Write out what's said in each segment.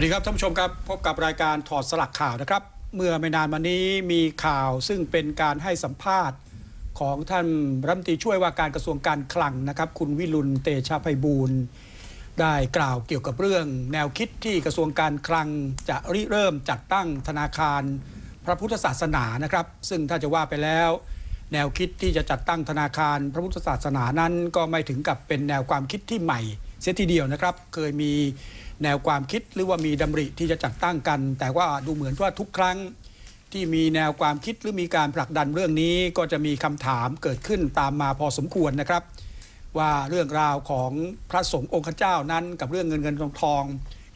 วัสดีครับท่านผู้ชมครับพบกับรายการถอดสลักข่าวนะครับ เมื่อไม่นานมานี้มีข่าวซึ่งเป็นการให้สัมภาษณ์ของท่านรัฐมนตรีช่วยว่าการกระทรวงการคลังนะครับ คุณวิรุณเตชะไพบูลได้กล่าวเกี่ยวกับเรื่องแนวคิดที่กระทรวงการคลังจะริเริ่มจัดตั้งธนาคารพระพุทธศาสนานะครับ ซึ่งถ้าจะว่าไปแล้ว แนวคิดที่จะจัดตั้งธนาคารพระพุทธศาสนานั้น ก็ไม่ถึงกับเป็นแนวความคิดที่ใหม่ เสียทีเดียวนะครับเคยมีแนวความคิดหรือว่ามีดำริที่จะจัดตั้งกัน แต่ว่าดูเหมือนว่าทุกครั้งที่มีแนวความคิดหรือมีการผลักดันเรื่องนี้ก็จะมีคำถามเกิดขึ้นตามมาพอสมควรนะครับ ว่าเรื่องราวของพระสงฆ์องค์เจ้านั้น กับเรื่องเงินเงินทองทอง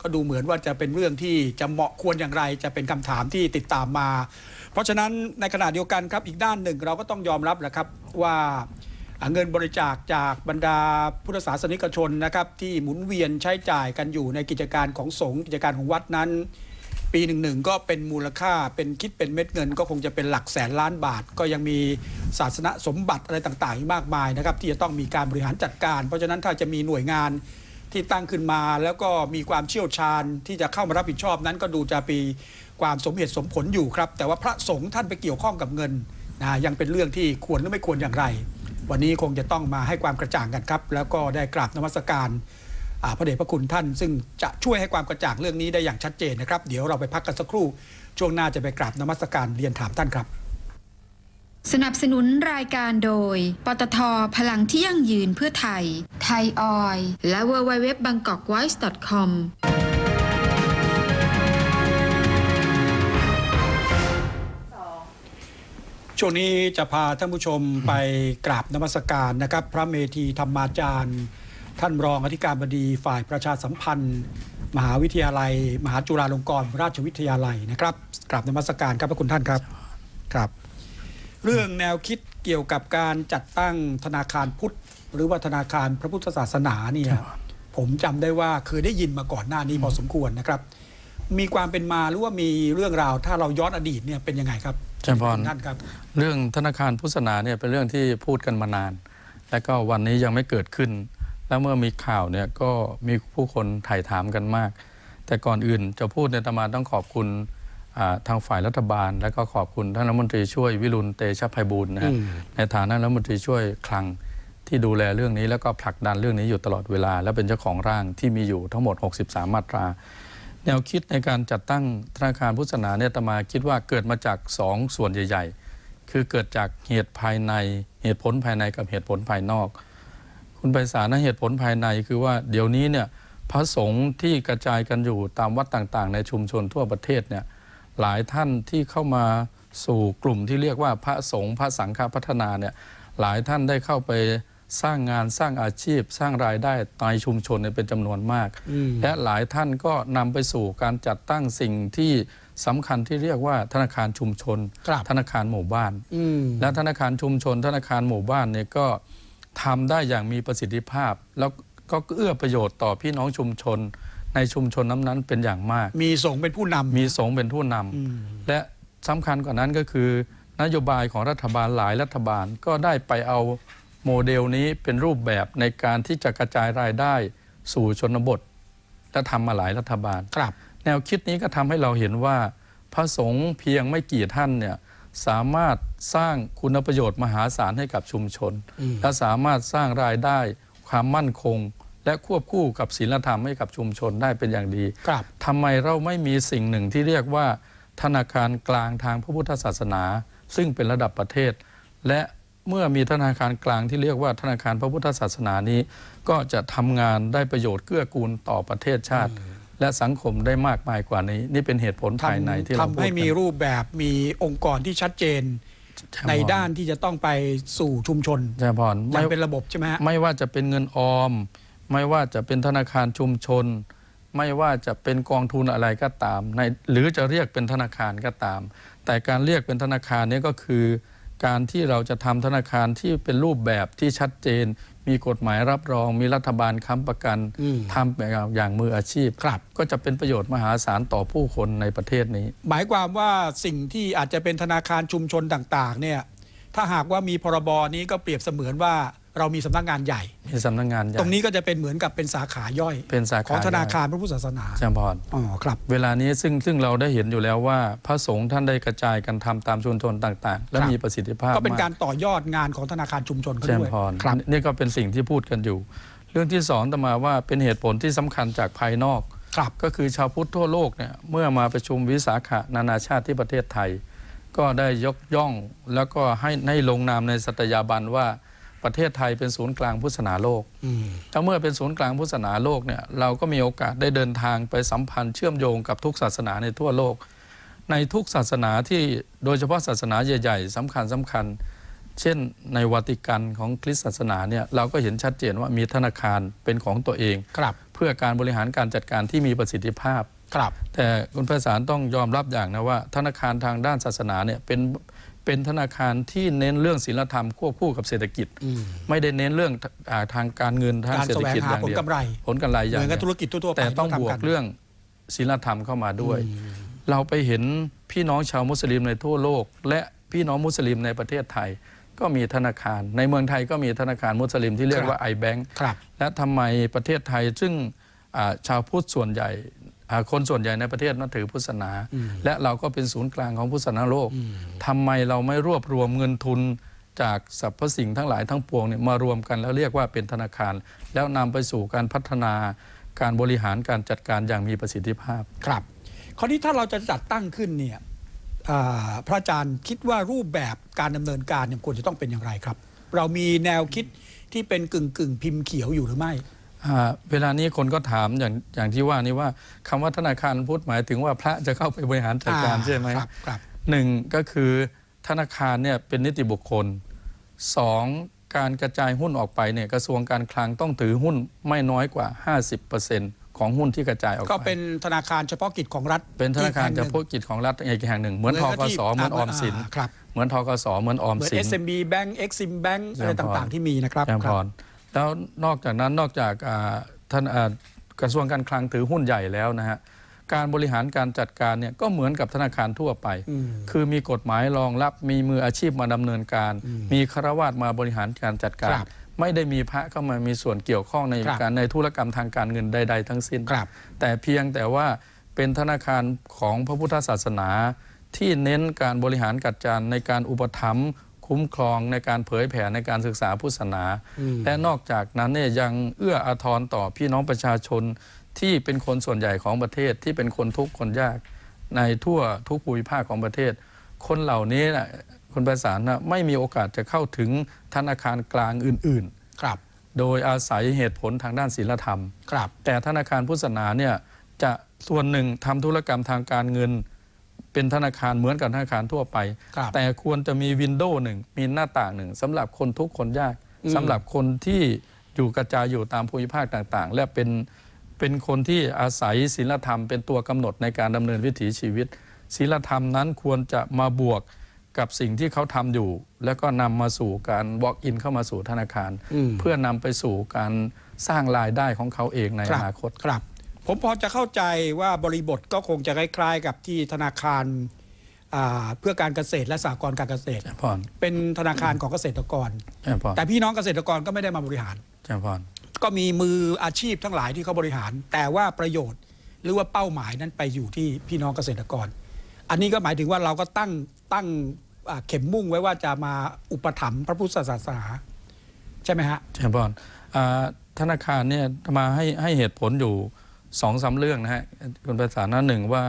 ก็ดูเหมือนว่าจะเป็นเรื่องที่จะเหมาะควรอย่างไร จะเป็นคำถามที่ติดตามมา เพราะฉะนั้นในขณะเดียวกันครับอีกด้านหนึ่งเราก็ต้องยอมรับแหละครับว่าเงินบริจาคจากบรรดาพุทธศาสนิกชนนะครับที่หมุนเวียนใช้จ่ายกันอยู่ในกิจการของสงฆ์กิจการของวัดนั้น ปีหนึ่งหนึ่งก็เป็นมูลค่าเป็นคิดเป็นเม็ดเงินก็คงจะเป็นหลักแสนล้านบาท ก็ยังมีศาสนสมบัติอะไรต่างๆ มากมายนะครับ ที่จะต้องมีการบริหารจัดการ เพราะฉะนั้นถ้าจะมีหน่วยงานที่ตั้งขึ้นมา แล้วก็มีความเชี่ยวชาญที่จะเข้ามารับผิดชอบนั้น ก็ดูจะปีความสมเหตุสมผลอยู่ครับแต่ว่าพระสงฆ์ท่านไปเกี่ยวข้องกับเงินนะยังเป็นเรื่องที่ควรหรือไม่ควรอย่างไรวันนี้คงจะต้องมาให้ความกระจ่างกันครับ แล้วก็ได้กราบนมัสการพระเดชพระคุณท่าน ซึ่งจะช่วยให้ความกระจ่างเรื่องนี้ได้อย่างชัดเจนนะครับ เดี๋ยวเราไปพักกันสักครู่ ช่วงหน้าจะไปกราบนมัสการเรียนถามท่านครับ สนับสนุนรายการโดยปตท พลังที่ยั่งยืนเพื่อไทย ไทยออยและ w w w b a n g k o k w i s e c o m ช่วงนี้จะพาท่านผู้ชมไปกราบนมัสการนะครับ พระเมธีธรรมาจารย์ ท่านรองอธิการบดีฝ่ายประชาสัมพันธ์ มหาวิทยาลัย มหาจุฬาลงกรณราชวิทยาลัยนะครับ กราบนมัสการครับพระคุณท่านครับครับ เรื่องแนวคิดเกี่ยวกับการจัดตั้งธนาคารพุทธ หรือว่าธนาคารพระพุทธศาสนาเนี่ยผมจำได้ว่าเคยได้ยินมาก่อนหน้านี้พอสมควรนะครับ มีความเป็นมาหรือว่ามีเรื่องราวถ้าเราย้อนอดีตเนี่ยเป็นยังไงครับจารย์พรครับเรื่องธนาคารพุทธศาสนาเนี่ยเป็นเรื่องที่พูดกันมานานและก็วันนี้ยังไม่เกิดขึ้น และเมื่อมีข่าวเนี่ยก็มีผู้คนถ่ายถามกันมาก แต่ก่อนอื่นจะพูดในตมาต้องขอบคุณทางฝ่ายรัฐบาล และก็ขอบคุณท่านรัฐมนตรีช่วยวิรุณเตชะไพบูลนะฮะในฐานะรัฐมนตรีช่วยคลังที่ดูแลเรื่องนี้ แล้วก็ผลักดันเรื่องนี้อยู่ตลอดเวลา และเป็นเจ้าของร่างที่มีอยู่ทั้งหมด 63 มาตราแนวคิดในการจัดตั้งธนาคารพุทธศาสนาเนี่ยตมาคิดว่าเกิดมาจากสองส่วนใหญ่ ๆ คือเกิดจากเหตุภายใน เหตุผลภายในกับเหตุผลภายนอก คุณไปสารนะเหตุผลภายในคือว่าเดี๋ยวนี้เนี่ยพระสงฆ์ที่กระจายกันอยู่ตามวัดต่างๆ ในชุมชนทั่วประเทศเนี่ย หลายท่านที่เข้ามาสู่กลุ่มที่เรียกว่าพระสงฆ์พระสังฆพัฒนาเนี่ย หลายท่านได้เข้าไปสร้างงานสร้างอาชีพสร้างรายได้ในชุมชนเป็นจำนวนมาก และหลายท่านก็นำไปสู่การจัดตั้งสิ่งที่สำคัญที่เรียกว่าธนาคารชุมชนธนาคารหมู่บ้าน และธนาคารชุมชน ธนาคารหมู่บ้านเนี่ยก็ทำได้อย่างมีประสิทธิภาพ แล้วก็เอื้อประโยชน์ต่อพี่น้องชุมชนในชุมชนน้ำนั้นเป็นอย่างมาก มีสงเป็นผู้นำมีสงเป็นผู้นำและสำคัญกว่านั้นก็คือ นโยบายของรัฐบาลหลายรัฐบาลก็ได้ไปเอาโมเดลนี้เป็นรูปแบบในการที่จะกระจายรายได้สู่ชนบทและทำมาหลายรัฐบาล ครับ แนวคิดนี้ก็ทำให้เราเห็นว่า พระสงฆ์เพียงไม่กี่ท่านเนี่ยสามารถสร้างคุณประโยชน์มหาศาลให้กับชุมชนและสามารถสร้างรายได้ความมั่นคง และควบคู่กับศีลธรรมให้กับชุมชนได้เป็นอย่างดีครับทำไมเราไม่มีสิ่งหนึ่งที่เรียกว่าธนาคารกลางทางพระพุทธศาสนา ซึ่งเป็นระดับประเทศและเมื่อมีธนาคารกลางที่เรียกว่าธนาคารพระพุทธศาสนานี้ ก็จะทำงานได้ประโยชน์เกื้อกูลต่อประเทศชาติ และสังคมได้มากมายกว่านี้ นี่เป็นเหตุผลภายในที่เราทำให้มีรูปแบบมีองค์กรที่ชัดเจนในด้านที่จะต้องไปสู่ชุมชนใช่พอนมัเป็นระบบใช่ไหมฮะไม่ว่าจะเป็นเงินออม ไม่ว่าจะเป็นธนาคารชุมชน ไม่ว่าจะเป็นกองทุนอะไรก็ตามในหรือจะเรียกเป็นธนาคารก็ตาม แต่การเรียกเป็นธนาคารนี้ก็คือการที่เราจะทำธนาคารที่เป็นรูปแบบที่ชัดเจน มีกฎหมายรับรองมีรัฐบาลค้ำประกันทำแบบอย่างมืออาชีพครับ ก็จะเป็นประโยชน์มหาศาลต่อผู้คนในประเทศนี้ หมายความว่าสิ่งที่อาจจะเป็นธนาคารชุมชนต่างๆเนี่ยถ้าหากว่ามีพรบนี้ก็เปรียบเสมือนว่าเรามีสำนักงานใหญ่มีสานักงานใหญ่ ตรงนี้ก็จะเป็นเหมือนกับเป็นสาขาย่อยเป็นสาขาของธนาคารพระพุทธศาสนาจำพรอ๋อครับ เวลานี้ซึ่งซึ่งเราได้เห็นอยู่แล้วว่า พระสงฆ์ท่านได้กระจายกันทำตามชุมชนต่างๆ และมีประสิทธิภาพก็เป็นการต่อยอดงานของธนาคารชุมชนเขาด้วยจำพรครับ นี่ก็เป็นสิ่งที่พูดกันอยู่ เรื่องที่สองต่อมาว่าเป็นเหตุผลที่สำคัญจากภายนอกครับก็คือชาวพุทธทั่วโลกเนี่ยเมื่อมาประชุมวิสาขานานาชาติที่ประเทศไทย ก็ได้ยกย่อง แล้วก็ให้ให้ลงนามในสัตยาบันว่าประเทศไทยเป็นศูนย์กลางพุทธศาสนาโลกถ้าเมื่อเป็นศูนย์กลางพุทธศาสนาโลกเนี่ยเราก็มีโอกาสได้เดินทางไปสัมพันธ์เชื่อมโยงกับทุกศาสนาในทั่วโลก ในทุกศาสนาที่โดยเฉพาะศาสนาใหญ่ๆ สำคัญสำคัญเช่นในวัติกันของคริสต์ศาสนาเนี่ยเราก็เห็นชัดเจนว่ามีธนาคารเป็นของตัวเองครับเพื่อการบริหารการจัดการที่มีประสิทธิภาพครับแต่คุณพระสารต้องยอมรับอย่างนะว่า ธนาคารทางด้านศาสนาเนี่ยเป็นเป็นธนาคารที่เน้นเรื่องศีลธรรมควบคู่กับเศรษฐกิจ ไม่ได้เน้นเรื่องทางการเงินทางเศรษฐกิจอย่างเดียวผลกำไรผลกำไรอย่างเงินธุรกิจทั่วไปแต่ต้องบวกเรื่องศีลธรรมเข้ามาด้วย เราไปเห็นพี่น้องชาวมุสลิมในทั่วโลก และพี่น้องมุสลิมในประเทศไทย ก็มีธนาคาร ในเมืองไทยก็มีธนาคารมุสลิมที่เรียกว่าไอแบงค์และทำไมประเทศไทยซึ่งชาวพุทธส่วนใหญ่คนส่วนใหญ่ในประเทศนับถือพุทธศาสนา และเราก็เป็นศูนย์กลางของพุทธศาสนาโลกทำไมเราไม่รวบรวมเงินทุนจากสรรพสิ่งทั้งหลายทั้งปวงเนี่ยมารวมกัน แล้วเรียกว่าเป็นธนาคาร แล้วนำไปสู่การพัฒนาการบริหารการจัดการอย่างมีประสิทธิภาพ ครับคราวนี้ถ้าเราจะจัดตั้งขึ้นเนี่ยพระอาจารย์คิดว่ารูปแบบการดำเนินการควรจะต้องเป็นอย่างไรครับ เรามีแนวคิดที่เป็นกึ่งกึ่งพิมพ์เขียวอยู่หรือไม่เวลานี้คนก็ถามอย่างอย่างที่ว่านี้ว่า คำว่าธนาคารพุทธหมายถึงว่าพระจะเข้าไปบริหารจัดการใช่ไหมครับครับหนึ่งก็คือธนาคารเนี่ยเป็นนิติบุคคลสองการกระจายหุ้นออกไปเนี่ยกระทรวงการคลังต้องถือหุ้นไม่น้อยกว่า 50%ของหุ้นที่กระจายออกไปก็เป็นธนาคารเฉพาะกิจของรัฐ เป็นธนาคารเฉพาะกิจของรัฐอีกแห่งหนึ่ง เหมือนทกสเหมือนออมสิน เหมือนทกสเหมือนออมสินเหมือนเอ b เอ็มบีแบงก์เอะไรต่างๆที่มีนะครับครับแล้วนอกจากนั้นนอกจากท่านกระทรวงการคลังถือหุ้นใหญ่แล้วนะฮะการบริหารการจัดการเนี่ยก็เหมือนกับธนาคารทั่วไป คือมีกฎหมายรองรับมีมืออาชีพมาดำเนินการ มีคารวาสมาบริหารการจัดการ ไม่ได้มีพระเข้ามามีส่วนเกี่ยวข้องในการในธุรกรรมทางการเงินใดๆทั้งสิ้นแต่เพียงแต่ว่าเป็นธนาคารของพระพุทธศาสนา ที่เน้นการบริหารกัดจานในการอุปถัมภ์คุ้มครองในการเผยแผ่ในการศึกษาพุทธศาสนา และนอกจากนั้นเนี่ยยังเอื้ออาทรต่อพี่น้องประชาชนที่เป็นคนส่วนใหญ่ของประเทศที่เป็นคนทุกข์คนยากในทั่วทุกภูมิภาคของประเทศ คนเหล่านี้นะคนประสานนะไม่มีโอกาสจะเข้าถึงธนาคารกลางอื่นๆ ครับ โดยอาศัยเหตุผลทางด้านศีลธรรม ครับ แต่ธนาคารพุทธศาสนาเนี่ยจะส่วนหนึ่งทำธุรกรรมทางการเงินเป็นธนาคารเหมือนกับธนาคารทั่วไป แต่ควรจะมีวินโดว์หนึ่ง มีหน้าต่างหนึ่งสำหรับคนทุกคนยากสำหรับคนที่อยู่กระจายอยู่ตามภูมิภาคต่างๆ และเป็นเป็นคนที่อาศัยศีลธรรมเป็นตัวกำหนดในการดำเนินวิถีชีวิตศีลธรรมนั้นควรจะมาบวกกับสิ่งที่เขาทำอยู่ แล้วก็นำมาสู่การ walk in เข้ามาสู่ธนาคาร เพื่อนำไปสู่การสร้างรายได้ของเขาเองในอนาคตครับผมพอจะเข้าใจว่าบริบทก็คงจะคล้ายๆ กับที่ธนาคารเพื่อการเกษตรและสหกรณ์การเกษตรเป็นธนาคารของเกษตรกรแต่พี่น้องเกษตรกรก็ไม่ได้มาบริหารพก็มีมืออาชีพทั้งหลายที่เขาบริหาร แต่ว่าประโยชน์หรือว่าเป้าหมายนั้นไปอยู่ที่พี่น้องเกษตรกร อันนี้ก็หมายถึงว่าเราก็ตั้งตั้งเข็มมุ่งไว้ว่าจะมาอุปถัมภ์พระพุทธศาสนาใช่ไหมฮะ ใช่พรธนาคารเนี่ยมาให้ให้เหตุผลอยู่สองสาเรื่องนะฮะคุณประสานหนึ่งว่า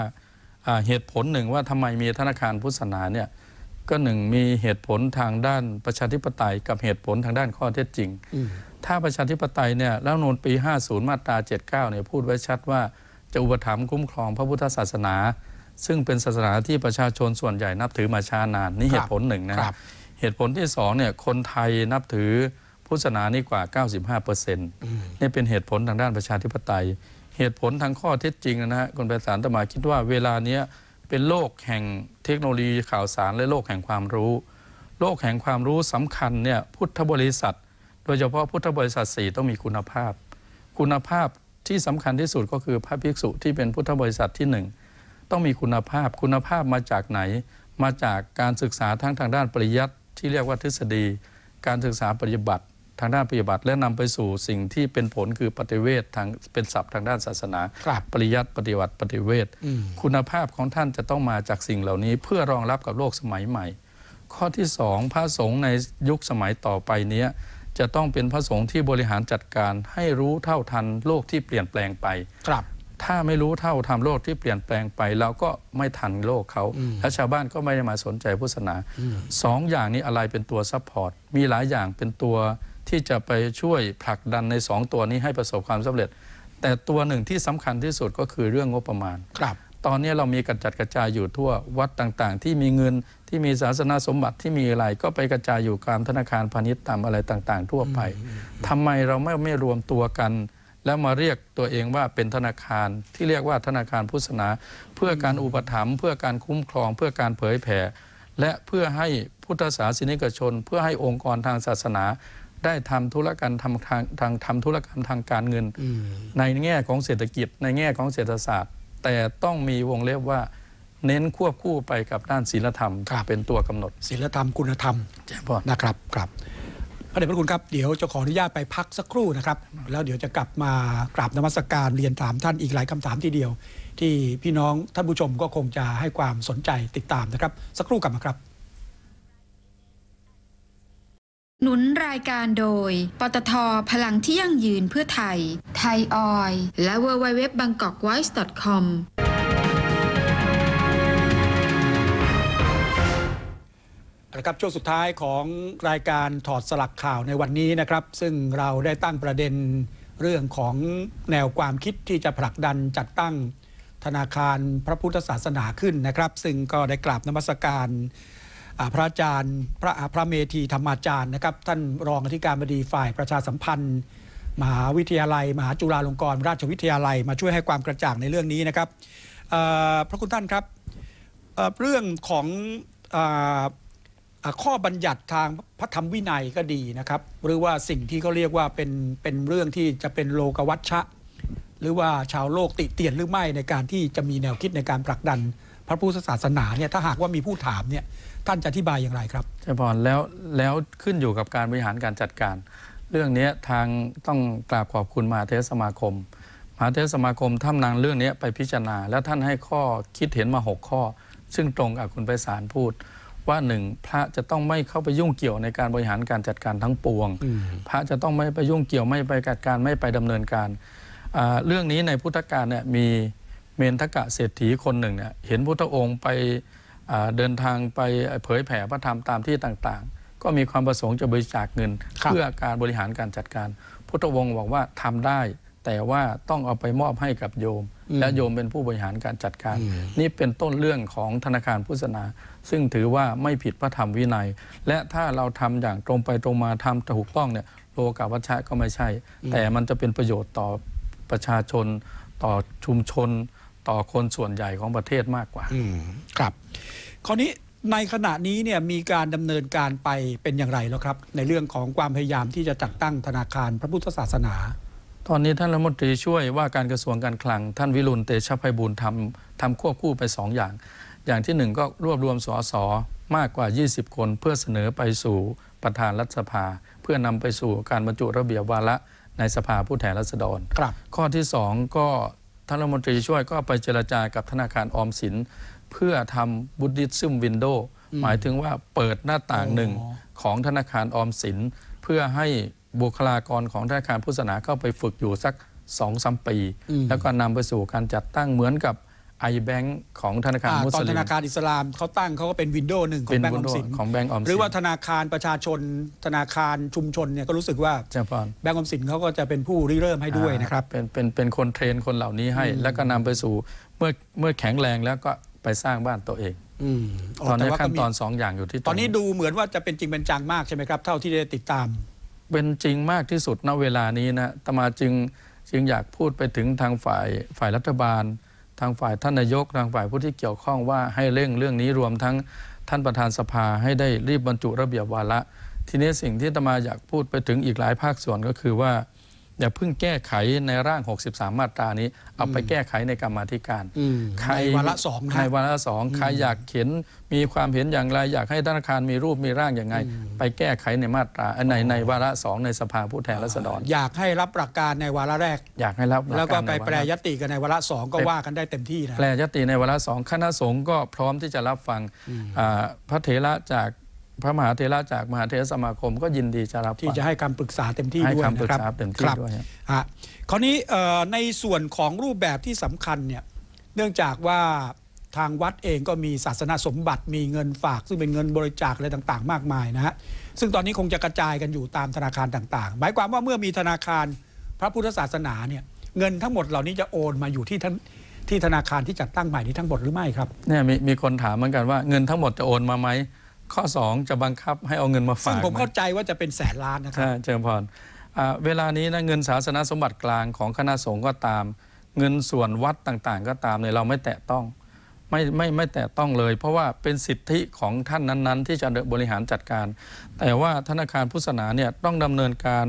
เหตุผลหนึ่งว่าทำไมมีธนาคารพุทธศาสนาเนี่ยก็หนึ่งมีเหตุผลทางด้านประชาธิปไตย กับเหตุผลทางด้านข้อเท็จจริง ถ้าประชาธิปไตยเนี่ยร้วนูนปี 50 มาตรา 79เนี่ยพูดไว้ชัดว่าจะอุปถัมภ์คุ้มครองพระพุทธศาสนา ซึ่งเป็นศาสนาที่ประชาชนส่วนใหญ่นับถือมาช้านานนี่เหตุผลหนึ่งนะครับเหตุผลที่สองเนี่ยคนไทยนับถือพุทธศาสนานี่กว่า 95%นี่เป็นเหตุผลทางด้านประชาธิปไตยเหตุผลทางข้อเท็จจริงนะฮะคุณไพศาลตมาคิดว่า เวลาเนี้ยเป็นโลกแห่งเทคโนโลยีข่าวสารและโลกแห่งความรู้ โลกแห่งความรู้สำคัญเนี่ยพุทธบริษัท โดยเฉพาะพุทธบริษัท 4 ต้องมีคุณภาพ คุณภาพที่สำคัญที่สุดก็คือพระภิกษุที่เป็นพุทธบริษัทที่ 1 ต้องมีคุณภาพ คุณภาพมาจากไหน มาจากการศึกษาทั้งทางด้านปริยัติที่เรียกว่าทฤษฎี การศึกษาปฏิบัติทางด้านปฏิบัติและนำไปสู่สิ่งที่เป็นผลคือปฏิเวททางเป็นศัพท์ทางด้านศาสนาปริยัติปฏิวัติปฏิเวทคุณภาพของท่านจะต้องมาจากสิ่งเหล่านี้เพื่อรองรับกับโลกสมัยใหม่ ข้อที่สองพระสงฆ์ในยุคสมัยต่อไปนี้จะต้องเป็นพระสงฆ์ที่บริหารจัดการ ให้รู้เท่าทันโลกที่เปลี่ยนแปลงไปครับถ้าไม่รู้เท่าทำโลกที่เปลี่ยนแปลงไปเราก็ไม่ทันโลกเขาและชาวบ้านก็ไม่ได้มาสนใจพุทธศาสนาสองอย่างนี้อะไรเป็นตัวซัพพอร์ตมีหลายอย่างเป็นตัวที่จะไปช่วยผลักดันใน2ตัวนี้ให้ประสบความสำเร็จ แต่ตัวหนึ่งที่สำคัญที่สุดก็คือเรื่องงบประมาณ ครับ ตอนนี้เรามีกระจัดกระจายอยู่ทั่ววัดต่างๆ ที่มีเงินที่มีศาสนาสมบัติที่มีอะไรก็ไปกระจายอยู่การธนาคารพาณิชย์ตามอะไรต่าง ๆ ทั่วไปทำไมเราไม่ไม่รวมตัวกัน แล้วมาเรียกตัวเองว่าเป็นธนาคาร ที่เรียกว่าธนาคารพุทธศาสนา เพื่อการอุปถัมภ์เพื่อการคุ้มครอง เพื่อการเผยแผ่และเพื่อให้พุทธศาสนิกชน เพื่อให้องค์กรทางศาสนาได้ทำธุรกรรมทำทางทางทำธุรกรรมทางการเงินในแง่ของเศรษฐกิจในแง่ของเศรษฐศาสตร์ แต่ต้องมีวงเล็บว่า เน้นควบคู่ไปกับด้านศีลธรรมเป็นตัวกำหนดศีลธรรมคุณธรรมนะครับครับพระเดชพระคุณครับ เดี๋ยวจะขออนุญาตไปพักสักครู่นะครับ แล้วเดี๋ยวจะกลับมากราบนมัสกการเรียนถามท่านอีกหลายคำถามทีเดียว ที่พี่น้องท่านผู้ชมก็คงจะให้ความสนใจติดตามนะครับ สักครู่กลับมาครับหนุนรายการโดย ปตทพลังที่ยั่งยืนเพื่อไทย ไทยออยและ w w w b a n g k o k w i s e c o m นะครับช่วงสุดท้ายของรายการถอดสลักข่าวในวันนี้นะครับ ซึ่งเราได้ตั้งประเด็นเรื่องของแนวความคิดที่จะผลักดันจัดตั้งธนาคารพระพุทธศาสนาขึ้นนะครับ ซึ่งก็ได้กราบนมัสการพระอาจารย์ พระพระเมธีธรรมาจารย์นะครับ ท่านรองอธิการบดีฝ่ายประชาสัมพันธ์ มหาวิทยาลัย มหาจุฬาลงกรณราชวิทยาลัย มาช่วยให้ความกระจ่างในเรื่องนี้นะครับพระคุณท่านครับ เรื่องของข้อบัญญัติทางพระธรรมวินัยก็ดีนะครับหรือว่าสิ่งที่เขาเรียกว่าเป็นเป็นเรื่องที่จะเป็นโลกวัชชะหรือว่าชาวโลกติเตียนหรือไม่ในการที่จะมีแนวคิดในการผลักดัน พระพุทธศาสนาเนี่ยถ้าหากว่ามีผู้ถามเนี่ยท่านจะอธิบายอย่างไรครับใช่พรแล้วแล้วขึ้นอยู่กับการบริหารการจัดการ เรื่องนี้ทางต้องกราบขอบคุณมหาเทศสมาคมมหาเทศสมาคมท่านนางเรื่องนี้ไปพิจารณาแล้วท่านให้ข้อคิดเห็นมา 6 ข้อ ซึ่งตรงกับคุณไปสารพูดว่าหนึ่งพระจะต้องไม่เข้าไปยุ่งเกี่ยวในการบริหารการจัดการทั้งปวง พระจะต้องไม่ไปยุ่งเกี่ยวไม่ไปจัดการไม่ไปดำเนินการ เรื่องนี้ในพุทธกาลเนี่ยมีเมนทกะเศรษฐีคนหนึ่งเนี่ยเห็นพุทธองค์ไปเดินทางไปเผยแผ่พระธรรมตามที่ต่างๆ ก็มีความประสงค์จะบริจาคเงิน เพื่อการบริหารการจัดการ พุทธวงศ์บอกว่าทำได้ แต่ว่าต้องเอาไปมอบให้กับโยม และโยมเป็นผู้บริหารการจัดการ นี่เป็นต้นเรื่องของธนาคารพุทธศาสนา ซึ่งถือว่าไม่ผิดพระธรรมวินัย และถ้าเราทำอย่างตรงไปตรงมาทำถูกต้องเนี่ยโลกาวัชชะก็ไม่ใช่ แต่มันจะเป็นประโยชน์ต่อประชาชนต่อชุมชนต่อคนส่วนใหญ่ของประเทศมากกว่า ครับ คราวนี้ในขณะนี้เนี่ยมีการดำเนินการไปเป็นอย่างไรแล้วครับ ในเรื่องของความพยายามที่จะจัดตั้งธนาคารพระพุทธศาสนา ตอนนี้ท่านรัฐมนตรีช่วยว่าการกระทรวงการคลังท่านวิรุณเตชะไพบูลทำทำควบคู่ไป2อย่าง อย่างที่หนึ่งก็รวบรวมสสมากกว่า 20 คนเพื่อเสนอไปสู่ประธานรัฐสภา เพื่อนำไปสู่การบรรจุระเบียบวาระในสภาผู้แทนราษฎร ครับ ข้อที่2ก็ท่านรัฐมนตรีช่วยก็ไปเจรจากับธนาคารออมสิน เพื่อทำบุดิซึมวินโดว์หมายถึงว่าเปิดหน้าต่างหนึ่ง ของธนาคารออมสิน เพื่อให้บุคลากรของธนาคารพุทธศาสนาเข้าไปฝึกอยู่สักสองสามปี แล้วก็นำไปสู่การจัดตั้งเหมือนกับไอ a n k ของธนาคารมุสลิมตอนธนาคารอิสลามเขาตั้งเขาก็เป็นวินโดว์หนึ่งของแบงก์ออมสินของแบงก์ออมสิน หรือว่าธนาคารประชาชน ธนาคารชุมชนเนี่ยก็รู้สึกว่า แบงก์ออมสินเขาก็จะเป็นผู้ริเริ่มให้ด้วยนะครับเป็นเป็นเป็นคนเทรนคนเหล่านี้ให้ แล้วก็นำไปสู่เมื่อเมื่อแข็งแรงแล้วก็ไปสร้างบ้านตัวเองตอนนี้ขั้นตอนสองอย่างอยู่ที่ ตอนนี้ดูเหมือนว่าจะเป็นจริงเป็นจังมากใช่ไหมครับ เท่าที่ได้ติดตาม เป็นจริงมากที่สุดณเวลานี้นะตมาจึงจึงอยากพูดไปถึงทางฝ่ายฝ่ายรัฐบาลทางฝ่ายท่านนายก ทางฝ่ายผู้ที่เกี่ยวข้องว่าให้เร่งเรื่องนี้รวมทั้งท่านประธานสภาให้ได้รีบบรรจุระเบียบวาระทีนี้สิ่งที่ตมาอยากพูดไปถึงอีกหลายภาคส่วนก็คือว่าอย่าเพิ่งแก้ไขในร่าง 63 มาตรานี้ เอาไปแก้ไขในกรรมาธิการใครวาระสองในวาระสองใคร อยากเห็นมีความเห็นอย่างไร อยากให้ธนาคารมีรูปมีร่างอย่างไง ไปแก้ไขในมาตราในในวาระสอง ในสภาผู้แทนราษฎร อยากให้รับประกการในวาระแรก อยากให้รับแล้วก็ไปแปรยติกันในวาระสอง ก็ว่ากันได้เต็มที่นะแปรยติในวาระสองคณะสงฆ์ก็พร้อมที่จะรับฟังพระเถระจากพระมหาเทระจากมหาเทรสมาคมก็ยินดีจะรับที่จะให้คำปรึกษาเต็มที่ด้วยนะครับให้การปึษเต็มที่ด้วยฮะคราวนี้ในส่วนของรูปแบบที่สำคัญเนี่ยเนื่องจากว่าทางวัดเองก็มีศาสนาสมบัติ มีเงินฝากซึ่งเป็นเงินบริจาคอะไรต่าง ๆ มากมายนะฮะซึ่งตอนนี้คงจะกระจายกันอยู่ตามธนาคารต่างๆหมายความว่าเมื่อมีธนาคาร พระพุทธศาสนาเนี่ยเงินทั้งหมดเหล่านี้จะโอนมาอยู่ที่ท่านที่ธนาคารที่จัดตั้งใหม่นี้ทั้งหมดหรือไม่ครับเนี่ยมีมีคนถามเหมือนกันว่าเงินทั้งหมดจะโอนมาไหมข้อ2 จะบังคับให้เอาเงินมาฝากซึ่งผมเข้าใจว่าจะเป็นแสนล้านนะครับเจริญพรเวลานี้นะเงินศาสนาสมบัติกลางของคณะสงฆ์ก็ตาม เงินส่วนวัดต่างๆ ก็ตามเนี่ยเราไม่แตะต้อง ไม่ไม่ไม่แตะต้องเลย เพราะว่าเป็นสิทธิของท่านนั้นๆ ที่จะบริหารจัดการ แต่ว่าธนาคารพุทธศาสนาเนี่ยต้องดำเนินการ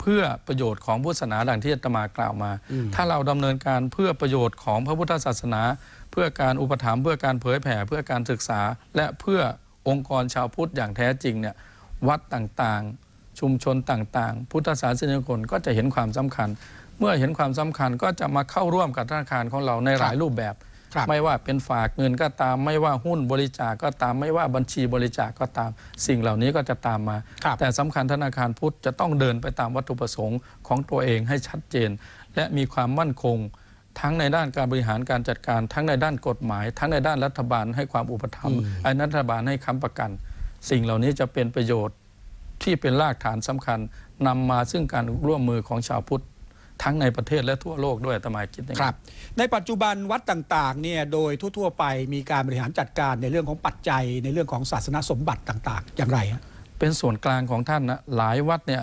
เพื่อประโยชน์ของพุทธศาสนา ดังที่อาตมากล่าวมา ถ้าเราดำเนินการเพื่อประโยชน์ของพระพุทธศาสนา เพื่อการอุปถัมภ์เพื่อการเผยแผ่เพื่อการศึกษาและเพื่อองค์กรชาวพุทธอย่างแท้จริงเนี่ยวัดต่างๆ ชุมชนต่างๆ พุทธศาสนิกชนก็จะเห็นความสำคัญ เมื่อเห็นความสำคัญก็จะมาเข้าร่วมกับธนาคารของเราในหลายรูปแบบบ ไม่ว่าเป็นฝากเงินก็ตามไม่ว่าหุ้นบริจาคก็ตามไม่ว่าบัญชีบริจาคก็ตาม สิ่งเหล่านี้ก็จะตามมาแต่สำคัญธนาคารพุทธจะต้องเดินไปตามวัตถุประสงค์ของตัวเองให้ชัดเจนและมีความมั่นคงทั้งในด้านการบริหารการจัดการ ทั้งในด้านกฎหมาย ทั้งในด้านรัฐบาลให้ความอุปถัมภ์รัฐบาลให้ค้ำประกัน สิ่งเหล่านี้จะเป็นประโยชน์ที่เป็นรากฐานสำคัญ นำมาซึ่งการร่วมมือของชาวพุทธทั้งในประเทศและทั่วโลกด้วยตมาคิดนะครับ ในปัจจุบันวัดต่างๆเนี่ยโดยทั่ว ๆ ไปมีการบริหารจัดการในเรื่องของปัจจัยในเรื่องของศาสนสมบัติต่างๆ อย่างไรเป็นส่วนกลางของท่านนะหลายวัดเนี่ย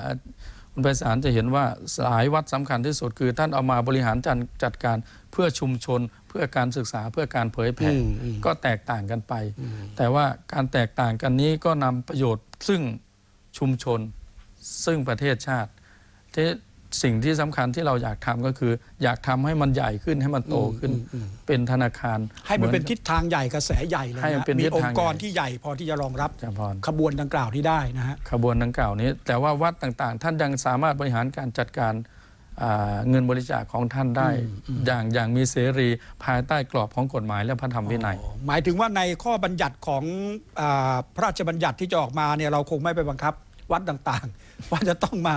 คุณไพศาลจะเห็นว่าสายวัดสำคัญที่สุดคือ ท่านเอามาบริหารจัดจัดการเพื่อชุมชนเพื่อการศึกษาเพื่อการเผยแพร่ก็แตกต่างกันไป แต่ว่าการแตกต่างกันนี้ก็นำประโยชน์ซึ่งชุมชนซึ่งประเทศชาติสิ่งที่สำคัญที่เราอยากทำก็คือ อยากทำให้มันใหญ่ขึ้นให้มันโตขึ้นเป็นธนาคาร ให้มันเป็นทิศทางใหญ่กระแสใหญ่เลยนะมีองค์กรที่ใหญ่พอที่จะรองรับขบวนดังกล่าวที่ได้นะฮะขบวนดังกล่าวนี้แต่ว่าวัดต่างๆ ท่านยังสามารถบริหารการจัดการเงินบริจาคของท่านได้ อย่างอย่างมีเสรีภายใต้กรอบของกฎหมายและพระธรรมวินัยหมายถึงว่าในข้อบัญญัติของอพระราชบัญญัติที่จะออกมาเนี่ยเราคงไม่ไปบังคับวัดต่างๆ ว่าจะต้องมา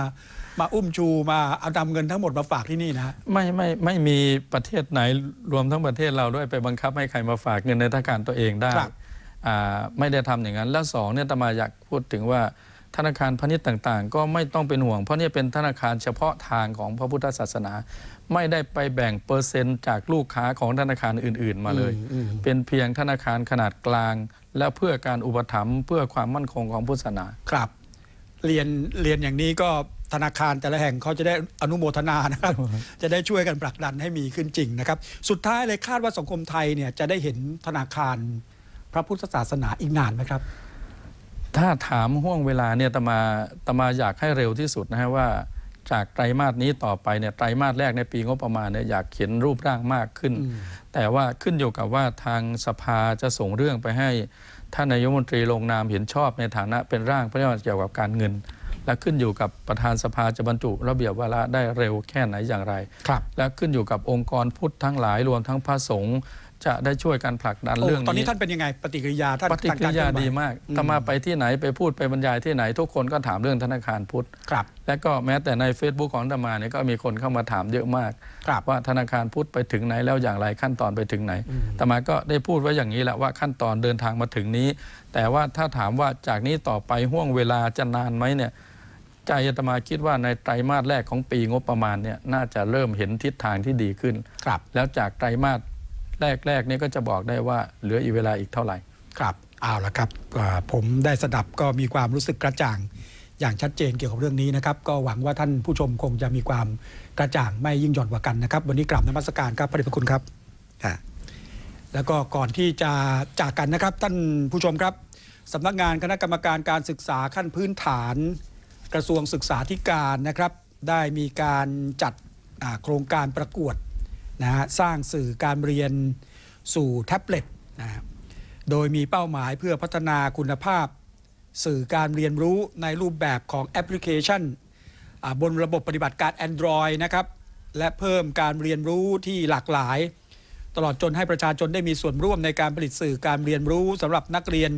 มาอุ้มชูมาเอาดำเงินทั้งหมด มาฝากที่นี่นะไม่ไม่ไม่มีประเทศไหนรวมทั้งประเทศ เราด้วยไปบังคับให้ใครมาฝากเงินในธนาคารตัวเองได้ไม่ได้ทำอย่างนั้น และสองเนี่ยตมาอยากพูดถึงว่าธนาคารพาณิชย์ต่าง ๆ ก็ไม่ต้องเป็นห่วงเพราะนี่เป็นธนาคารเฉพาะทางของพระพุทธศาสนา ไม่ได้ไปแบ่งเปอร์เซนต์จากลูกค้าของธนาคารอื่น ๆ มาเลย เป็นเพียงธนาคารขนาดกลาง และเพื่อการอุปถัมภ์เพื่อความมั่นคงของพุทธศาสนาครับเรียนเรียนอย่างนี้ก็ธนาคารแต่ละแห่งเขาจะได้อนุโมทนานะครับจะได้ช่วยกันผลักดันให้มีขึ้นจริงนะครับสุดท้ายเลยคาดว่าสังคมไทยเนี่ยจะได้เห็นธนาคารพระพุทธศาสนาอีกนานไหมครับ ถ้าถามห่วงเวลาเนี่ยตมาตมาอยากให้เร็วที่สุดนะฮะว่าจากไตรมาสนี้ต่อไปเนี่ยไตรมาสแรกในปีงบประมาณเนี่ยอยากเขียนรูปร่างมากขึ้น แต่ว่าขึ้นอยู่กับว่าทางสภาจะส่งเรื่องไปให้ท่านนายมนตรีลงนามเห็นชอบในฐานะเป็นร่างพระราชบัญญัติเกี่ยวกับการเงินและขึ้นอยู่กับประธานสภาจะบรรจุ ระเบียบวาระได้เร็วแค่ไหนอย่างไรรและขึ้นอยู่กับองค์กรพุทธทั้งหลายรวมทั้งพระสงฆ์จะได้ช่วยกันผลักดันเรื่องนี้ตอนนี้ท่านเป็นยังไงปฏิกิริยาท่านปฏิกิริยาดีมากามาไปที่ไหนไปพูดไปบรรยายที่ไหนทุกคนก็ถามเรื่องธนาคารพุทธครับ และก็แม้แต่ใน Facebook ของรมาเนี่ยก็มีคนเข้ามาถามเยอะมากว่าธนาคารพุทธไปถึงไหนแล้วอย่างไรขั้นตอนไปถึงไหนรมา ก็ได้พูดไว้อย่างนี้แหละว่าขั้นตอนเดินทางมาถึงนี้ แต่ว่าถ้าถามว่าจากนี้ต่อไปห่วงเวลาจะนานไหมเนี่ยจยอาตมาคิดว่าในไตรมาสแรกของปีงบประมาณเนี่ยน่าจะเริ่มเห็นทิศทางที่ดีขึ้น ครับ แล้วจากไตรมาสแรกๆเนี่ยก็จะบอกได้ว่าเหลืออีกเวลาอีกเท่าไหร่ ครับ เอาละครับผมได้สดับก็มีความรู้สึกกระจ่าง อย่างชัดเจนเกี่ยวกับเรื่องนี้นะครับก็หวังว่าท่านผู้ชมคงจะมีความกระจ่างไม่ยิ่งหย่อนกว่ากันนะครับวันนี้กลับนมัสการครับพระเดชพระคุณครับค่ะ แล้วก็ก่อนที่จะจากกันนะครับ ท่านผู้ชมครับสำนักงานคณะกรรมการการศึกษาขั้นพื้นฐานกระทรวงศึกษาธิการนะครับได้มีการจัดโครงการประกวดนะฮะสร้างสื่อการเรียนสู่แท็บเล็ตนะโดยมีเป้าหมายเพื่อพัฒนาคุณภาพ สื่อการเรียนรู้ในรูปแบบของแอปพลิเคชันบนระบบปฏิบัติการ Android นะครับและเพิ่มการเรียนรู้ที่หลากหลาย ตลอดจนให้ประชาชนได้มีส่วนร่วมในการผลิตสื่อการเรียนรู้สำหรับนักเรียน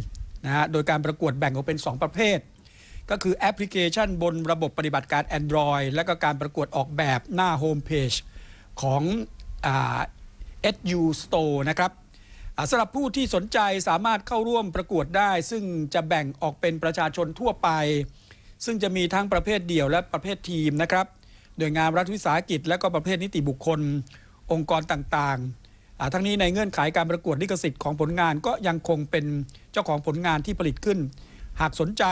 นะฮะโดยการประกวดแบ่งออกเป็น 2 ประเภทก็คือแอปพลิเคชันบนระบบปฏิบัติการ Android และก็การประกวดออกแบบหน้าโฮมเพจของเอยูสโตร์นะครับสำหรับผู้ที่สนใจสามารถเข้าร่วมประกวดได้ ซึ่งจะแบ่งออกเป็นประชาชนทั่วไป ซึ่งจะมีทั้งประเภทเดี่ยวและประเภททีมนะครับโดยงานรัฐวิสาหกิจและก็ประเภทนิติบุคคล องค์กรต่างๆ ทั้งนี้ในเงื่อนไขาการประกวดลิขสิทธิ์ของผลงานก็ยังคงเป็นเจ้าของผลงานที่ผลิตขึ้น หากสนใจ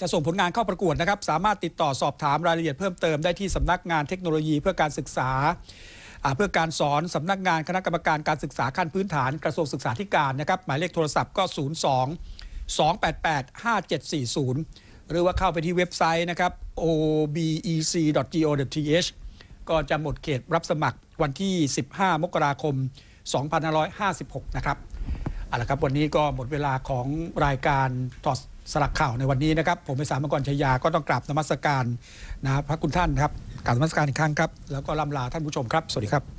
จะส่งผลงานเข้าประกวดนะครับสามารถติดต่อ สอบถามรายละเอียดเพิ่มเติมได้ที่สำนักงานเทคโนโลยีเพื่อการศึกษา เพื่อการสอนสำนักงานคณะกรรมการการศึกษาขั้นพื้นฐานกระทรวงศึกษาธิการนะครับหมายเลขโทรศัพท์ก็ 02 288 5740 หรือว่าเข้าไปที่เว็บไซต์นะครับ obec.go.th ก็จะหมดเขตรับสมัครวันที่ 15 มกราคม 2556 นะครับเอาละครับวันนี้ก็หมดเวลาของรายการถอสลักข่าวในวันนี้นะครับ ผมไปสามกรชัยยาก็ต้องกราบนมัสการนะพระคุณท่านครับกราบนมัสการอีกครั้งครับ แล้วก็ลำลาท่านผู้ชมครับ สวัสดีครับ